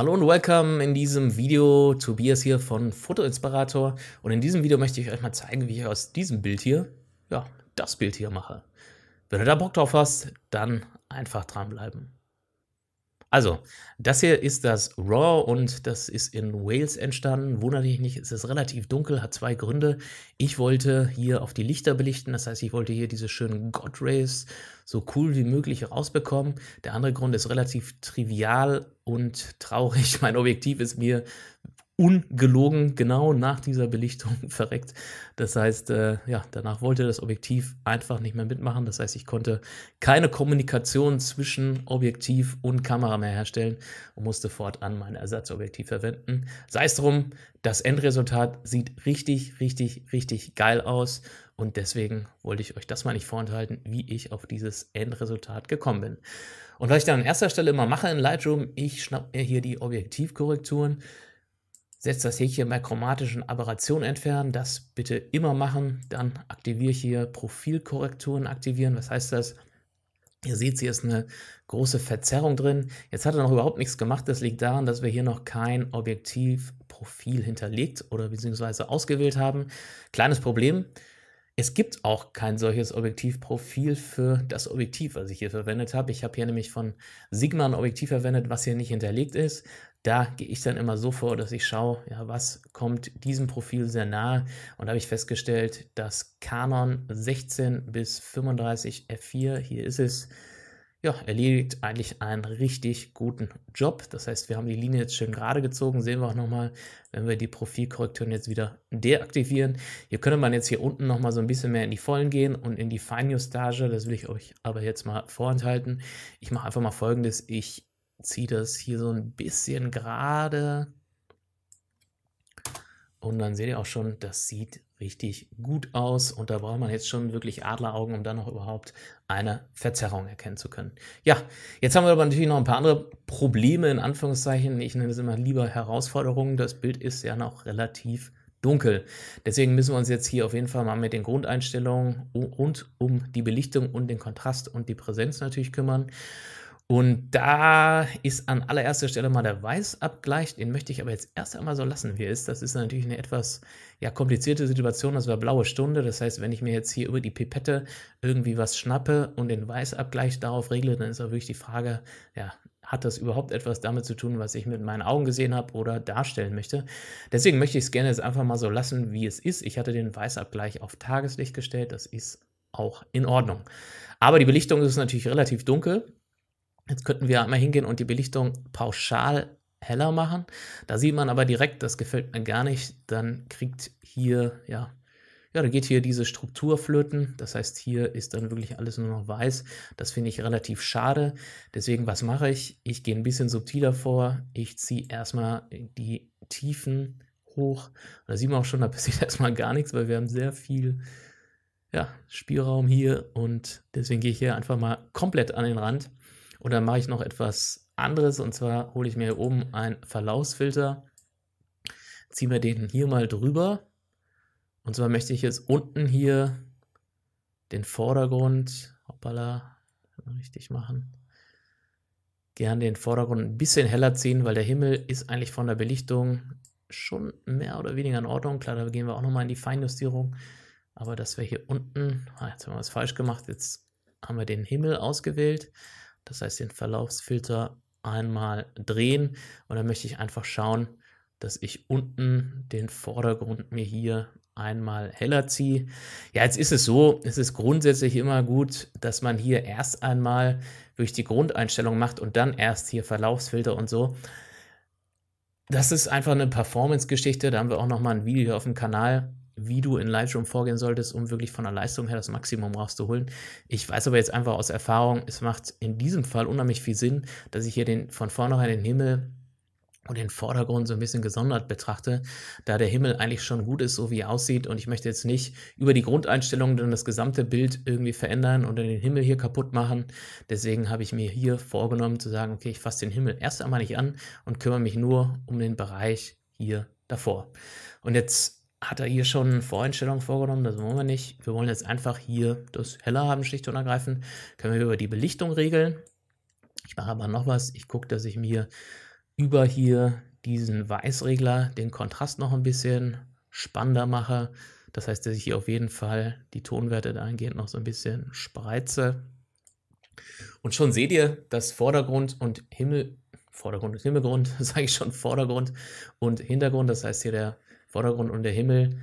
Hallo und welcome in diesem Video. Tobias hier von Fotoinspirator. Und in diesem Video möchte ich euch mal zeigen, wie ich aus diesem Bild hier, ja, das Bild hier mache. Wenn du da Bock drauf hast, dann einfach dranbleiben. Also, das hier ist das Raw und das ist in Wales entstanden. Wundert dich nicht, es ist relativ dunkel, hat zwei Gründe. Ich wollte hier auf die Lichter belichten, das heißt, ich wollte hier diese schönen God Rays so cool wie möglich rausbekommen. Der andere Grund ist relativ trivial und traurig. Mein Objektiv ist mir ungelogen genau nach dieser Belichtung verreckt. Das heißt, äh, ja, danach wollte das Objektiv einfach nicht mehr mitmachen. Das heißt, ich konnte keine Kommunikation zwischen Objektiv und Kamera mehr herstellen und musste fortan mein Ersatzobjektiv verwenden. Sei es drum, das Endresultat sieht richtig, richtig, richtig geil aus. Und deswegen wollte ich euch das mal nicht vorenthalten, wie ich auf dieses Endresultat gekommen bin. Und was ich dann an erster Stelle immer mache in Lightroom, ich schnappe mir hier die Objektivkorrekturen setze das hier bei chromatischen Aberrationen entfernen. Das bitte immer machen. Dann aktiviere ich hier Profilkorrekturen aktivieren. Was heißt das? Ihr seht, hier ist eine große Verzerrung drin. Jetzt hat er noch überhaupt nichts gemacht. Das liegt daran, dass wir hier noch kein Objektivprofil hinterlegt oder beziehungsweise ausgewählt haben. Kleines Problem. Es gibt auch kein solches Objektivprofil für das Objektiv, was ich hier verwendet habe. Ich habe hier nämlich von Sigma ein Objektiv verwendet, was hier nicht hinterlegt ist da gehe ich dann immer so vor, dass ich schaue, ja, was kommt diesem Profil sehr nahe. Und da habe ich festgestellt, dass Canon 16 bis 35 F4, hier ist es, ja, erledigt eigentlich einen richtig guten Job. Das heißt, wir haben die Linie jetzt schön gerade gezogen. Sehen wir auch nochmal, wenn wir die Profilkorrekturen jetzt wieder deaktivieren. Hier könnte man jetzt hier unten nochmal so ein bisschen mehr in die Vollen gehen und in die Feinjustage. Das will ich euch aber jetzt mal vorenthalten. Ich mache einfach mal folgendes. Ich ziehe das hier so ein bisschen gerade. Und dann seht ihr auch schon, das sieht richtig gut aus. Und da braucht man jetzt schon wirklich Adleraugen, um dann noch überhaupt eine Verzerrung erkennen zu können. Ja, jetzt haben wir aber natürlich noch ein paar andere Probleme, in Anführungszeichen. Ich nenne es immer lieber Herausforderungen. Das Bild ist ja noch relativ dunkel. Deswegen müssen wir uns jetzt hier auf jeden Fall mal mit den Grundeinstellungen und um die Belichtung und den Kontrast und die Präsenz natürlich kümmern. Und da ist an allererster Stelle mal der Weißabgleich, den möchte ich aber jetzt erst einmal so lassen, wie er ist. Das ist natürlich eine etwas ja, komplizierte Situation, das war blaue Stunde. Das heißt, wenn ich mir jetzt hier über die Pipette irgendwie was schnappe und den Weißabgleich darauf regle, dann ist auch wirklich die Frage, ja, hat das überhaupt etwas damit zu tun, was ich mit meinen Augen gesehen habe oder darstellen möchte. Deswegen möchte ich es gerne jetzt einfach mal so lassen, wie es ist. Ich hatte den Weißabgleich auf Tageslicht gestellt, das ist auch in Ordnung. Aber die Belichtung ist natürlich relativ dunkel Jetzt könnten wir einmal hingehen und die Belichtung pauschal heller machen. Da sieht man aber direkt, das gefällt mir gar nicht. Dann kriegt hier, ja, ja, da geht hier diese Struktur flöten. Das heißt, hier ist dann wirklich alles nur noch weiß. Das finde ich relativ schade. Deswegen, was mache ich? Ich gehe ein bisschen subtiler vor. Ich ziehe erstmal die Tiefen hoch. da sieht man auch schon, da passiert erstmal gar nichts, weil wir haben sehr viel ja, Spielraum hier. Und deswegen gehe ich hier einfach mal komplett an den Rand. Und dann mache ich noch etwas anderes und zwar hole ich mir hier oben einen Verlaufsfilter, ziehe mir den hier mal drüber. Und zwar möchte ich jetzt unten hier den Vordergrund, hoppala, richtig machen, gern den Vordergrund ein bisschen heller ziehen, weil der Himmel ist eigentlich von der Belichtung schon mehr oder weniger in Ordnung. Klar, da gehen wir auch nochmal in die Feinjustierung. Aber das wäre hier unten, ah, jetzt haben wir was falsch gemacht, jetzt haben wir den Himmel ausgewählt. Das heißt, den Verlaufsfilter einmal drehen und dann möchte ich einfach schauen, dass ich unten den Vordergrund mir hier einmal heller ziehe. Ja, jetzt ist es so, es ist grundsätzlich immer gut, dass man hier erst einmal durch die Grundeinstellung macht und dann erst hier Verlaufsfilter und so. Das ist einfach eine Performance-Geschichte, da haben wir auch nochmal ein Video hier auf dem Kanal, wie du in Lightroom vorgehen solltest, um wirklich von der Leistung her das Maximum rauszuholen. Ich weiß aber jetzt einfach aus Erfahrung, es macht in diesem Fall unheimlich viel Sinn, dass ich hier den von vornherein den Himmel und den Vordergrund so ein bisschen gesondert betrachte, da der Himmel eigentlich schon gut ist, so wie er aussieht. Und ich möchte jetzt nicht über die Grundeinstellungen dann das gesamte Bild irgendwie verändern und den Himmel hier kaputt machen. Deswegen habe ich mir hier vorgenommen zu sagen, okay, ich fasse den Himmel erst einmal nicht an und kümmere mich nur um den Bereich hier davor. Und jetzt hat er hier schon Voreinstellungen vorgenommen, das wollen wir nicht. Wir wollen jetzt einfach hier das heller haben, schlicht und ergreifend. Können wir über die Belichtung regeln. Ich mache aber noch was. Ich gucke, dass ich mir über hier diesen Weißregler den Kontrast noch ein bisschen spannender mache. Das heißt, dass ich hier auf jeden Fall die Tonwerte dahingehend noch so ein bisschen spreize. Und schon seht ihr, dass Vordergrund und Himmel, Vordergrund und Himmelgrund, sage ich schon, Vordergrund und Hintergrund, das heißt hier der Vordergrund und der Himmel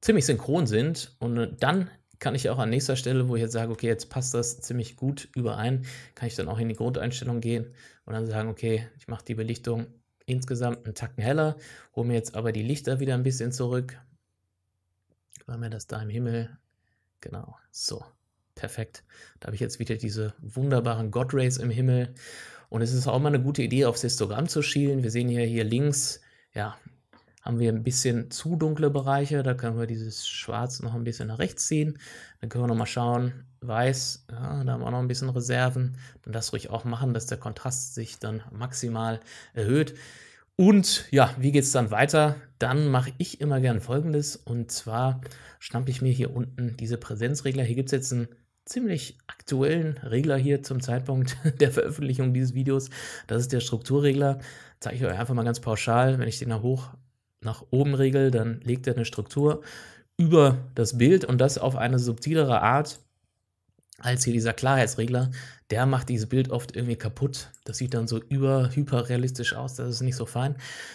ziemlich synchron sind. Und äh, dann kann ich auch an nächster Stelle, wo ich jetzt sage, okay, jetzt passt das ziemlich gut überein, kann ich dann auch in die Grundeinstellung gehen und dann sagen, okay, ich mache die Belichtung insgesamt einen Tacken heller, hole mir jetzt aber die Lichter wieder ein bisschen zurück, weil mir das da im Himmel, genau, so, perfekt. Da habe ich jetzt wieder diese wunderbaren God Rays im Himmel und es ist auch mal eine gute Idee, aufs Histogramm zu schielen. Wir sehen hier, hier links, ja, haben wir ein bisschen zu dunkle Bereiche. Da können wir dieses Schwarz noch ein bisschen nach rechts ziehen. Dann können wir nochmal schauen, weiß, ja, da haben wir auch noch ein bisschen Reserven. Dann das ruhig auch machen, dass der Kontrast sich dann maximal erhöht. Und ja, wie geht es dann weiter? Dann mache ich immer gern folgendes. Und zwar schnappe ich mir hier unten diese Präsenzregler. Hier gibt es jetzt einen ziemlich aktuellen Regler hier zum Zeitpunkt der Veröffentlichung dieses Videos. Das ist der Strukturregler. Zeige ich euch einfach mal ganz pauschal. Wenn ich den da hoch nach oben regel, dann legt er eine Struktur über das Bild und das auf eine subtilere Art als hier dieser Klarheitsregler. Der macht dieses Bild oft irgendwie kaputt. Das sieht dann so überhyperrealistisch aus, das ist nicht so fein.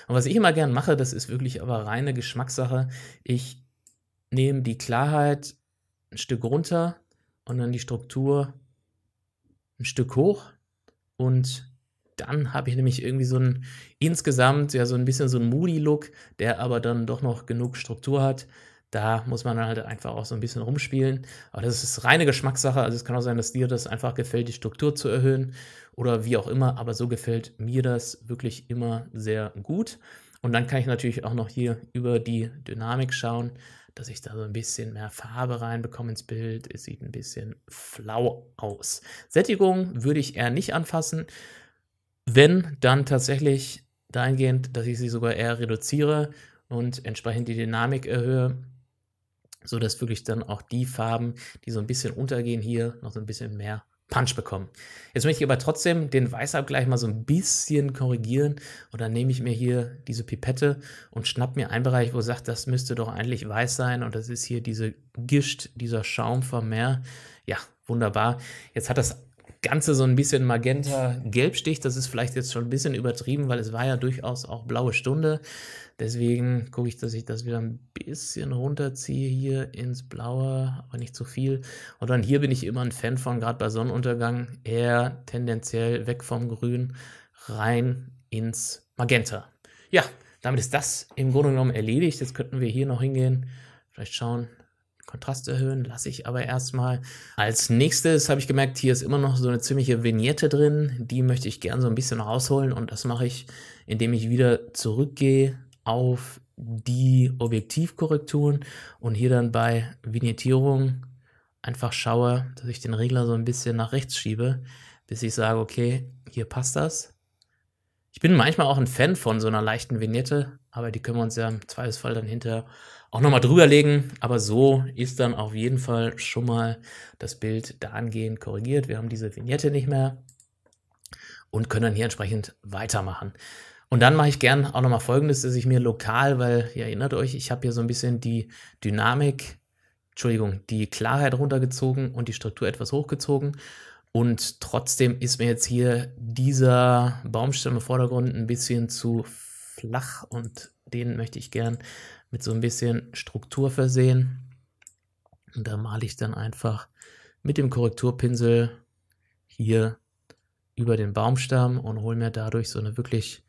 Und was ich immer gern mache, das ist wirklich aber reine Geschmackssache. Ich nehme die Klarheit ein Stück runter und dann die Struktur ein Stück hoch und dann habe ich nämlich irgendwie so ein insgesamt ja so ein bisschen so ein moody Look, der aber dann doch noch genug Struktur hat. Da muss man dann halt einfach auch so ein bisschen rumspielen. Aber das ist reine Geschmackssache. Also es kann auch sein, dass dir das einfach gefällt, die Struktur zu erhöhen oder wie auch immer. Aber so gefällt mir das wirklich immer sehr gut. Und dann kann ich natürlich auch noch hier über die Dynamik schauen, dass ich da so ein bisschen mehr Farbe reinbekomme ins Bild. Es sieht ein bisschen flau aus. Sättigung würde ich eher nicht anfassen. Wenn, dann tatsächlich dahingehend, dass ich sie sogar eher reduziere und entsprechend die Dynamik erhöhe, sodass wirklich dann auch die Farben, die so ein bisschen untergehen hier, noch so ein bisschen mehr Punch bekommen. Jetzt möchte ich aber trotzdem den Weißabgleich mal so ein bisschen korrigieren und dann nehme ich mir hier diese Pipette und schnapp mir einen Bereich, wo ich sage, das müsste doch eigentlich weiß sein und das ist hier diese Gischt, dieser Schaum vom Meer. Ja, wunderbar. Jetzt hat das Ganze so ein bisschen magenta-gelb sticht. Das ist vielleicht jetzt schon ein bisschen übertrieben, weil es war ja durchaus auch blaue Stunde. Deswegen gucke ich, dass ich das wieder ein bisschen runterziehe hier ins Blaue, aber nicht zu viel. Und dann hier bin ich immer ein Fan von, gerade bei Sonnenuntergang, eher tendenziell weg vom Grün rein ins Magenta. Ja, damit ist das im Grunde genommen erledigt. Jetzt könnten wir hier noch hingehen, vielleicht schauen, Kontrast erhöhen, lasse ich aber erstmal. Als nächstes habe ich gemerkt, hier ist immer noch so eine ziemliche Vignette drin. Die möchte ich gern so ein bisschen rausholen und das mache ich, indem ich wieder zurückgehe auf die Objektivkorrekturen und hier dann bei Vignettierung einfach schaue, dass ich den Regler so ein bisschen nach rechts schiebe, bis ich sage, okay, hier passt das. Ich bin manchmal auch ein Fan von so einer leichten Vignette, aber die können wir uns ja im Zweifelsfall dann hinterher auch nochmal legen. Aber so ist dann auf jeden Fall schon mal das Bild dahingehend korrigiert. Wir haben diese Vignette nicht mehr und können dann hier entsprechend weitermachen. Und dann mache ich gern auch nochmal folgendes, dass ich mir lokal, weil ihr erinnert euch, ich habe hier so ein bisschen die Dynamik, Entschuldigung, die Klarheit runtergezogen und die Struktur etwas hochgezogen. Und trotzdem ist mir jetzt hier dieser Baumstamm im Vordergrund ein bisschen zu flach und den möchte ich gern mit so ein bisschen Struktur versehen. Und da male ich dann einfach mit dem Korrekturpinsel hier über den Baumstamm und hole mir dadurch so eine wirklich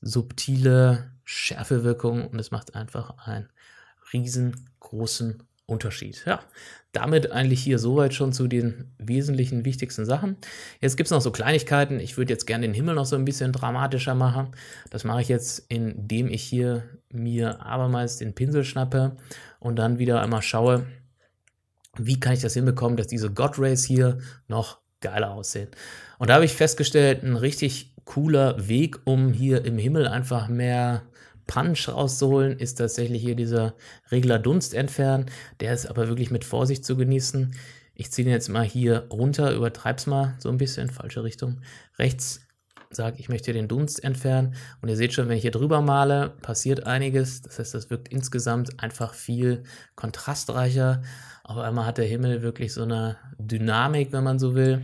subtile Schärfewirkung und es macht einfach einen riesengroßen Unterschied. Ja, damit eigentlich hier soweit schon zu den wesentlichen, wichtigsten Sachen. Jetzt gibt es noch so Kleinigkeiten. Ich würde jetzt gerne den Himmel noch so ein bisschen dramatischer machen. Das mache ich jetzt, indem ich hier mir abermals den Pinsel schnappe und dann wieder einmal schaue, wie kann ich das hinbekommen, dass diese God Rays hier noch geiler aussehen. Und da habe ich festgestellt, ein richtig cooler Weg, um hier im Himmel einfach mehr Punch rauszuholen, ist tatsächlich hier dieser Regler Dunst entfernen. Der ist aber wirklich mit Vorsicht zu genießen. Ich ziehe den jetzt mal hier runter, übertreibe es mal so ein bisschen, falsche Richtung. Rechts sage, ich möchte den Dunst entfernen. Und ihr seht schon, wenn ich hier drüber male, passiert einiges. Das heißt, das wirkt insgesamt einfach viel kontrastreicher. Auf einmal hat der Himmel wirklich so eine Dynamik, wenn man so will.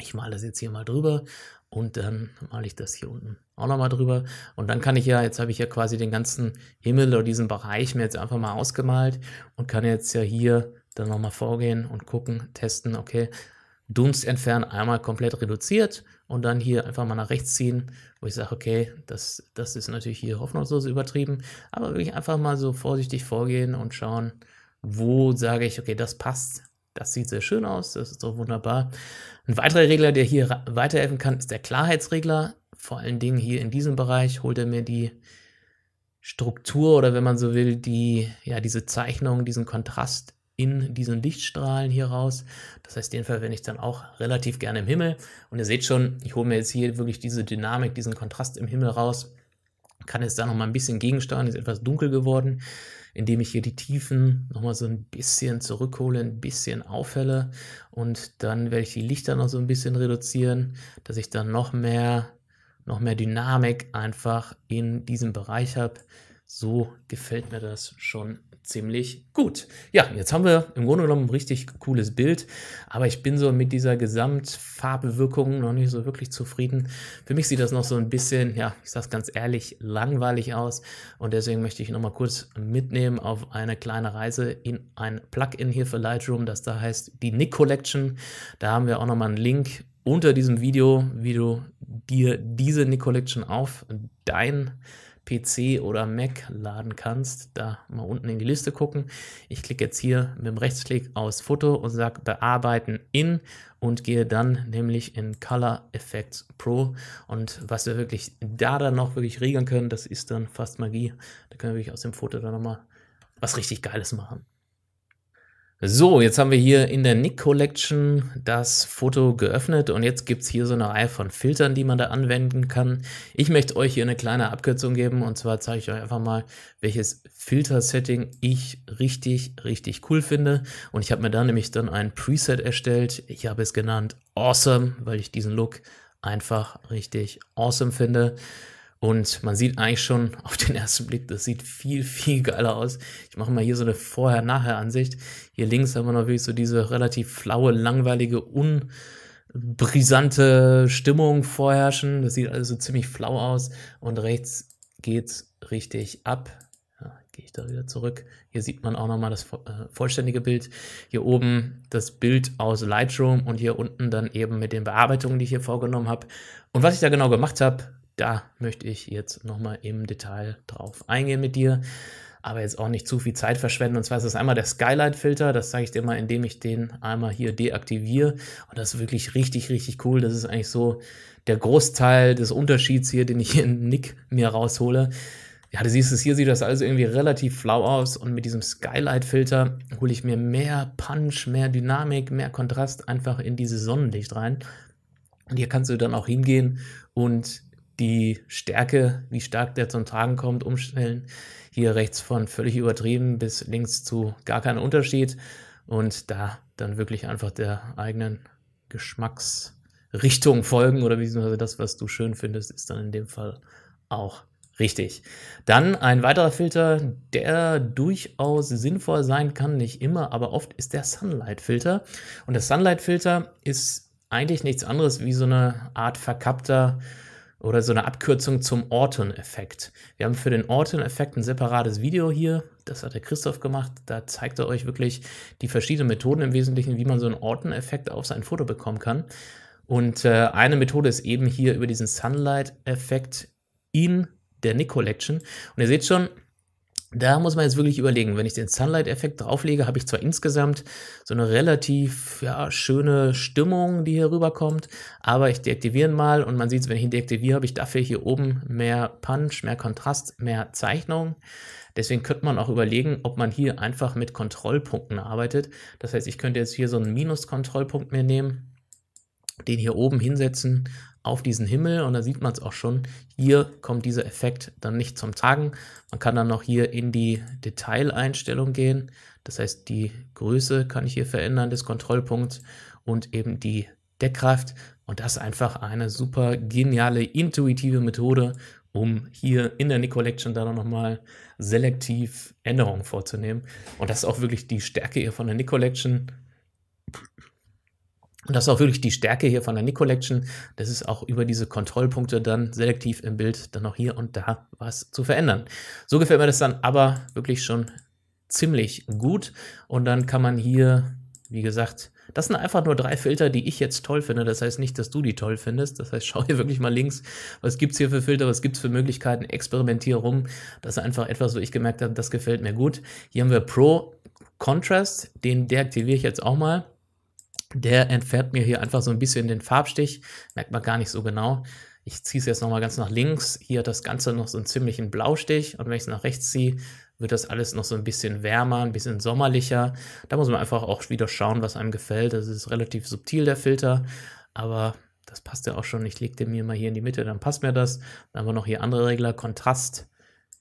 Ich male das jetzt hier mal drüber und dann male ich das hier unten auch nochmal drüber. Und dann kann ich ja, jetzt habe ich ja quasi den ganzen Himmel oder diesen Bereich mir jetzt einfach mal ausgemalt und kann jetzt ja hier dann nochmal vorgehen und gucken, testen, okay, Dunst entfernen einmal komplett reduziert und dann hier einfach mal nach rechts ziehen, wo ich sage, okay, das, das ist natürlich hier hoffnungslos übertrieben, aber wirklich einfach mal so vorsichtig vorgehen und schauen, wo sage ich, okay, das passt das sieht sehr schön aus, das ist doch wunderbar. Ein weiterer Regler, der hier weiterhelfen kann, ist der Klarheitsregler. Vor allen Dingen hier in diesem Bereich holt er mir die Struktur oder wenn man so will, die, ja, diese Zeichnung, diesen Kontrast in diesen Lichtstrahlen hier raus. Das heißt, den verwende ich dann auch relativ gerne im Himmel. Und ihr seht schon, ich hole mir jetzt hier wirklich diese Dynamik, diesen Kontrast im Himmel raus, kann jetzt da noch mal ein bisschen gegensteuern, ist etwas dunkel geworden indem ich hier die Tiefen nochmal so ein bisschen zurückhole, ein bisschen aufhelle und dann werde ich die Lichter noch so ein bisschen reduzieren, dass ich dann noch mehr, noch mehr Dynamik einfach in diesem Bereich habe, so gefällt mir das schon ziemlich gut. Ja, jetzt haben wir im Grunde genommen ein richtig cooles Bild, aber ich bin so mit dieser Gesamtfarbewirkung noch nicht so wirklich zufrieden. Für mich sieht das noch so ein bisschen, ja, ich sage es ganz ehrlich, langweilig aus und deswegen möchte ich nochmal kurz mitnehmen auf eine kleine Reise in ein Plugin hier für Lightroom, das da heißt die Nick Collection. Da haben wir auch nochmal einen Link unter diesem Video, wie du dir diese Nick Collection auf dein PC oder Mac laden kannst. Da mal unten in die Liste gucken. Ich klicke jetzt hier mit dem Rechtsklick aus Foto und sage Bearbeiten in und gehe dann nämlich in Color Effects Pro. Und was wir wirklich da dann noch wirklich regeln können, das ist dann fast Magie. Da können wir wirklich aus dem Foto dann nochmal was richtig Geiles machen. So, jetzt haben wir hier in der Nick Collection das Foto geöffnet und jetzt gibt es hier so eine Reihe von Filtern, die man da anwenden kann. Ich möchte euch hier eine kleine Abkürzung geben und zwar zeige ich euch einfach mal, welches Filter-Setting ich richtig, richtig cool finde. Und ich habe mir da nämlich dann ein Preset erstellt. Ich habe es genannt Awesome, weil ich diesen Look einfach richtig awesome finde. Und man sieht eigentlich schon auf den ersten Blick, das sieht viel, viel geiler aus. Ich mache mal hier so eine Vorher-Nachher-Ansicht. Hier links haben wir noch wirklich so diese relativ flaue, langweilige, unbrisante Stimmung vorherrschen. Das sieht also ziemlich flau aus. Und rechts geht's richtig ab. Ja, Gehe ich da wieder zurück. Hier sieht man auch nochmal das äh, vollständige Bild. Hier oben das Bild aus Lightroom und hier unten dann eben mit den Bearbeitungen, die ich hier vorgenommen habe. Und was ich da genau gemacht habe, da möchte ich jetzt nochmal im Detail drauf eingehen mit dir, aber jetzt auch nicht zu viel Zeit verschwenden. Und zwar ist das einmal der Skylight-Filter, das zeige ich dir mal, indem ich den einmal hier deaktiviere. Und das ist wirklich richtig, richtig cool. Das ist eigentlich so der Großteil des Unterschieds hier, den ich hier in Nick mir raushole. Ja, du siehst es, hier sieht das also irgendwie relativ flau aus und mit diesem Skylight-Filter hole ich mir mehr Punch, mehr Dynamik, mehr Kontrast einfach in dieses Sonnenlicht rein. Und hier kannst du dann auch hingehen und die Stärke, wie stark der zum Tragen kommt, umstellen. Hier rechts von völlig übertrieben bis links zu gar keinen Unterschied. Und da dann wirklich einfach der eigenen Geschmacksrichtung folgen oder beziehungsweise das, was du schön findest, ist dann in dem Fall auch richtig. Dann ein weiterer Filter, der durchaus sinnvoll sein kann, nicht immer, aber oft ist der Sunlight-Filter. Und der Sunlight-Filter ist eigentlich nichts anderes wie so eine Art verkappter oder so eine Abkürzung zum Orton-Effekt. Wir haben für den Orton-Effekt ein separates Video hier, das hat der Christoph gemacht, da zeigt er euch wirklich die verschiedenen Methoden im Wesentlichen, wie man so einen Orton-Effekt auf sein Foto bekommen kann. Und äh, eine Methode ist eben hier über diesen Sunlight-Effekt in der Nick Collection. Und ihr seht schon, da muss man jetzt wirklich überlegen, wenn ich den Sunlight-Effekt drauflege, habe ich zwar insgesamt so eine relativ ja, schöne Stimmung, die hier rüberkommt, aber ich deaktiviere ihn mal und man sieht es, wenn ich ihn deaktiviere, habe ich dafür hier oben mehr Punch, mehr Kontrast, mehr Zeichnung. Deswegen könnte man auch überlegen, ob man hier einfach mit Kontrollpunkten arbeitet. Das heißt, ich könnte jetzt hier so einen Minus-Kontrollpunkt mir nehmen, den hier oben hinsetzen auf diesen Himmel und da sieht man es auch schon, hier kommt dieser Effekt dann nicht zum Tragen. Man kann dann noch hier in die Detaileinstellung gehen, das heißt die Größe kann ich hier verändern des Kontrollpunkts und eben die Deckkraft und das ist einfach eine super geniale, intuitive Methode, um hier in der Nick Collection dann nochmal selektiv Änderungen vorzunehmen. Und das ist auch wirklich die Stärke hier von der Nick Collection. Und das ist auch wirklich die Stärke hier von der Nick-Collection, Das ist auch über diese Kontrollpunkte dann selektiv im Bild dann noch hier und da was zu verändern. So gefällt mir das dann aber wirklich schon ziemlich gut. Und dann kann man hier, wie gesagt, das sind einfach nur drei Filter, die ich jetzt toll finde. Das heißt nicht, dass du die toll findest. Das heißt, schau hier wirklich mal links, was gibt's hier für Filter, was gibt's für Möglichkeiten, experimentiere rum. Das ist einfach etwas, wo ich gemerkt habe, das gefällt mir gut. Hier haben wir Pro Contrast, den deaktiviere ich jetzt auch mal. Der entfernt mir hier einfach so ein bisschen den Farbstich, merkt man gar nicht so genau. Ich ziehe es jetzt nochmal ganz nach links. Hier hat das Ganze noch so einen ziemlichen Blaustich. Und wenn ich es nach rechts ziehe, wird das alles noch so ein bisschen wärmer, ein bisschen sommerlicher. Da muss man einfach auch wieder schauen, was einem gefällt. Das ist relativ subtil, der Filter. Aber das passt ja auch schon. Ich lege den mir mal hier in die Mitte, dann passt mir das. Dann haben wir noch hier andere Regler. Kontrast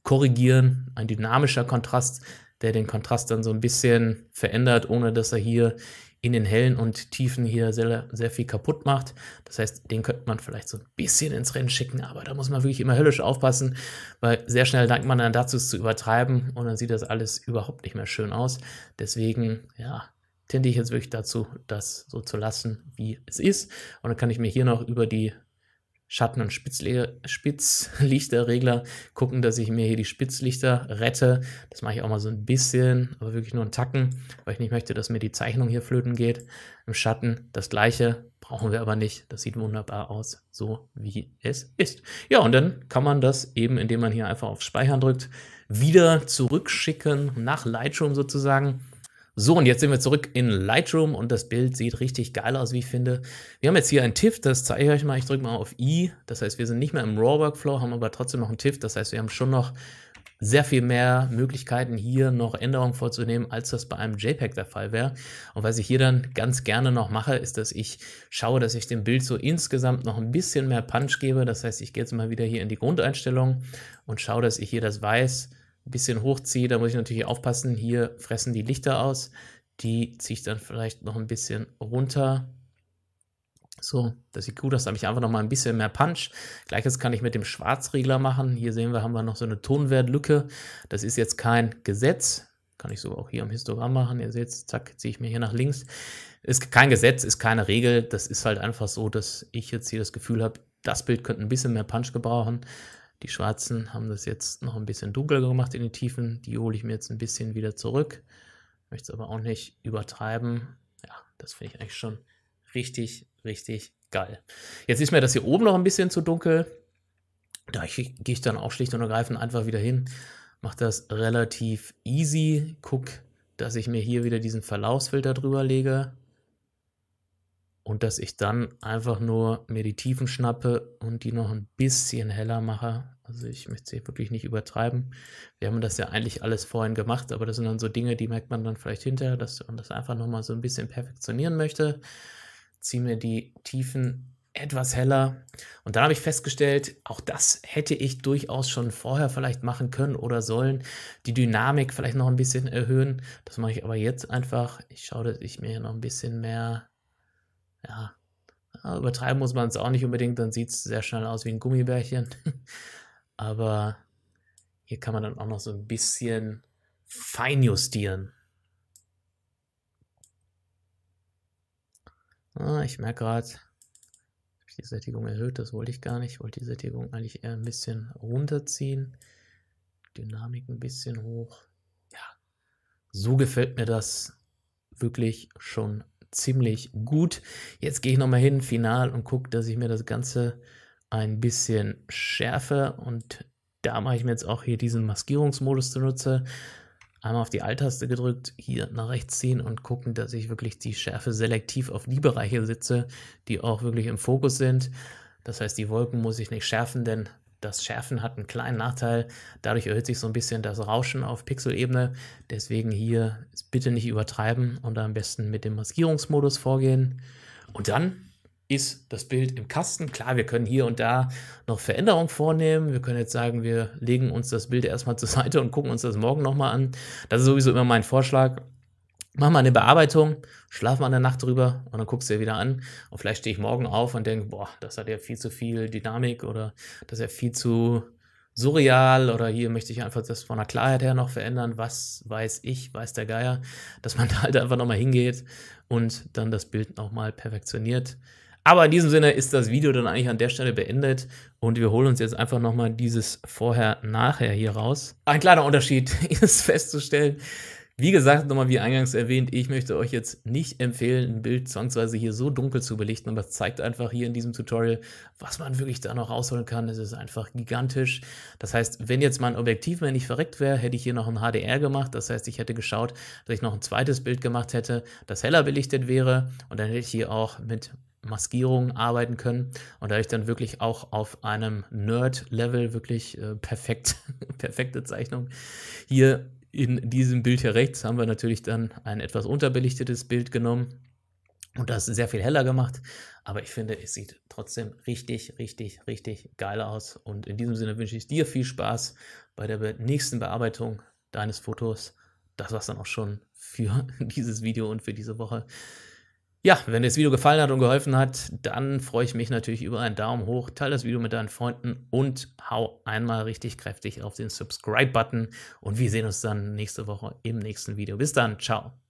korrigieren, ein dynamischer Kontrast, der den Kontrast dann so ein bisschen verändert, ohne dass er hier in den Hellen und Tiefen hier sehr, sehr viel kaputt macht. Das heißt, den könnte man vielleicht so ein bisschen ins Rennen schicken, aber da muss man wirklich immer höllisch aufpassen, weil sehr schnell neigt man dann dazu, es zu übertreiben und dann sieht das alles überhaupt nicht mehr schön aus. Deswegen, ja, tende ich jetzt wirklich dazu, das so zu lassen, wie es ist. Und dann kann ich mir hier noch über die Schatten- und Spitzle Spitzlichterregler gucken, dass ich mir hier die Spitzlichter rette. Das mache ich auch mal so ein bisschen, aber wirklich nur einen Tacken, weil ich nicht möchte, dass mir die Zeichnung hier flöten geht. Im Schatten das gleiche, brauchen wir aber nicht. Das sieht wunderbar aus, so wie es ist. Ja, und dann kann man das eben, indem man hier einfach auf Speichern drückt, wieder zurückschicken, nach Lightroom sozusagen. So, und jetzt sind wir zurück in Lightroom und das Bild sieht richtig geil aus, wie ich finde. Wir haben jetzt hier ein TIFF, das zeige ich euch mal. Ich drücke mal auf I. Das heißt, wir sind nicht mehr im Raw Workflow, haben aber trotzdem noch ein TIFF. Das heißt, wir haben schon noch sehr viel mehr Möglichkeiten, hier noch Änderungen vorzunehmen, als das bei einem JPEG der Fall wäre. Und was ich hier dann ganz gerne noch mache, ist, dass ich schaue, dass ich dem Bild so insgesamt noch ein bisschen mehr Punch gebe. Das heißt, ich gehe jetzt mal wieder hier in die Grundeinstellungen und schaue, dass ich hier das Weiß ein bisschen hochziehe, da muss ich natürlich aufpassen. Hier fressen die Lichter aus. Die ziehe ich dann vielleicht noch ein bisschen runter. So, das sieht gut aus. Da habe ich einfach noch mal ein bisschen mehr Punch. Gleiches kann ich mit dem Schwarzregler machen. Hier sehen wir, haben wir noch so eine Tonwertlücke. Das ist jetzt kein Gesetz. Kann ich so auch hier am Histogramm machen. Ihr seht, zack, ziehe ich mir hier nach links. Ist kein Gesetz, ist keine Regel. Das ist halt einfach so, dass ich jetzt hier das Gefühl habe, das Bild könnte ein bisschen mehr Punch gebrauchen. Die Schwarzen haben das jetzt noch ein bisschen dunkler gemacht in den Tiefen. Die hole ich mir jetzt ein bisschen wieder zurück. Möchte es aber auch nicht übertreiben. Ja, das finde ich eigentlich schon richtig, richtig geil. Jetzt ist mir das hier oben noch ein bisschen zu dunkel. Da gehe ich dann auch schlicht und ergreifend einfach wieder hin. Mache das relativ easy. Guck, dass ich mir hier wieder diesen Verlaufsfilter drüber lege und dass ich dann einfach nur mir die Tiefen schnappe und die noch ein bisschen heller mache. Also ich möchte sie wirklich nicht übertreiben. Wir haben das ja eigentlich alles vorhin gemacht, aber das sind dann so Dinge, die merkt man dann vielleicht hinterher, dass man das einfach nochmal so ein bisschen perfektionieren möchte. Ziehe mir die Tiefen etwas heller. Und dann habe ich festgestellt, auch das hätte ich durchaus schon vorher vielleicht machen können oder sollen. Die Dynamik vielleicht noch ein bisschen erhöhen. Das mache ich aber jetzt einfach. Ich schaue, dass ich mir noch ein bisschen mehr ja, übertreiben muss man es auch nicht unbedingt, dann sieht es sehr schnell aus wie ein Gummibärchen. Aber hier kann man dann auch noch so ein bisschen feinjustieren. Ah, ich merke gerade, habe die Sättigung erhöht, das wollte ich gar nicht. Ich wollte die Sättigung eigentlich eher ein bisschen runterziehen. Dynamik ein bisschen hoch. Ja, so gefällt mir das wirklich schon ziemlich gut. Jetzt gehe ich nochmal hin, final, und gucke, dass ich mir das Ganze ein bisschen schärfe. Und da mache ich mir jetzt auch hier diesen Maskierungsmodus zunutze. Einmal auf die Alt-Taste gedrückt, hier nach rechts ziehen und gucken, dass ich wirklich die Schärfe selektiv auf die Bereiche sitze, die auch wirklich im Fokus sind. Das heißt, die Wolken muss ich nicht schärfen, denn das Schärfen hat einen kleinen Nachteil. Dadurch erhöht sich so ein bisschen das Rauschen auf Pixelebene. Deswegen hier bitte nicht übertreiben und am besten mit dem Maskierungsmodus vorgehen. Und dann ist das Bild im Kasten. Klar, wir können hier und da noch Veränderungen vornehmen. Wir können jetzt sagen, wir legen uns das Bild erstmal zur Seite und gucken uns das morgen nochmal an. Das ist sowieso immer mein Vorschlag mach mal eine Bearbeitung, schlaf mal eine Nacht drüber und dann guckst du dir wieder an. Und vielleicht stehe ich morgen auf und denke, boah, das hat ja viel zu viel Dynamik oder das ist ja viel zu surreal oder hier möchte ich einfach das von der Klarheit her noch verändern. Was weiß ich, weiß der Geier, dass man da halt einfach nochmal hingeht und dann das Bild nochmal perfektioniert. Aber in diesem Sinne ist das Video dann eigentlich an der Stelle beendet und wir holen uns jetzt einfach nochmal dieses Vorher-Nachher hier raus. Ein kleiner Unterschied ist festzustellen, wie gesagt, nochmal wie eingangs erwähnt, ich möchte euch jetzt nicht empfehlen, ein Bild zwangsweise hier so dunkel zu belichten, aber es zeigt einfach hier in diesem Tutorial, was man wirklich da noch rausholen kann. Es ist einfach gigantisch. Das heißt, wenn jetzt mein Objektiv mehr nicht verreckt wäre, hätte ich hier noch ein HDR gemacht. Das heißt, ich hätte geschaut, dass ich noch ein zweites Bild gemacht hätte, das heller belichtet wäre und dann hätte ich hier auch mit Maskierungen arbeiten können und da ich dann wirklich auch auf einem Nerd-Level wirklich äh, perfekt, perfekte Zeichnung hier in diesem Bild hier rechts haben wir natürlich dann ein etwas unterbelichtetes Bild genommen und das sehr viel heller gemacht. Aber ich finde, es sieht trotzdem richtig, richtig, richtig geil aus. Und in diesem Sinne wünsche ich dir viel Spaß bei der nächsten Bearbeitung deines Fotos. Das war es dann auch schon für dieses Video und für diese Woche. Ja, wenn dir das Video gefallen hat und geholfen hat, dann freue ich mich natürlich über einen Daumen hoch, teile das Video mit deinen Freunden und hau einmal richtig kräftig auf den Subscribe-Button. Und wir sehen uns dann nächste Woche im nächsten Video. Bis dann, ciao.